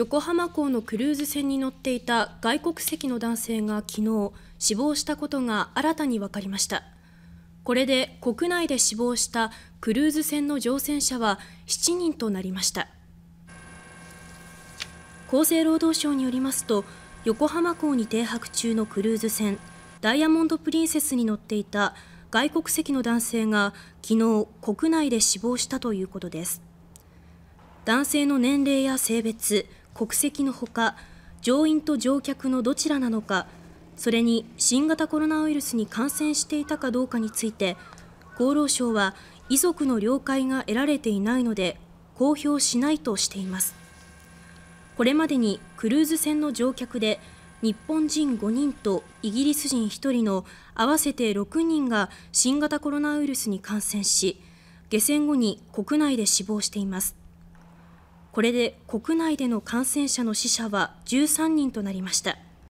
横浜港のクルーズ船に乗っていた外国籍の男性が昨日死亡したことが新たに分かりましたこれで国内で死亡したクルーズ船の乗船者は7人となりました厚生労働省によりますと横浜港に停泊中のクルーズ船ダイヤモンド・プリンセスに乗っていた外国籍の男性が昨日国内で死亡したということです男性の年齢や性別国籍のほか乗員と乗客のどちらなのかそれに新型コロナウイルスに感染していたかどうかについて厚労省は遺族の了解が得られていないので公表しないとしていますこれまでにクルーズ船の乗客で日本人5人とイギリス人1人の合わせて6人が新型コロナウイルスに感染し下船後に国内で死亡していますこれで国内での感染者の死者は13人となりました。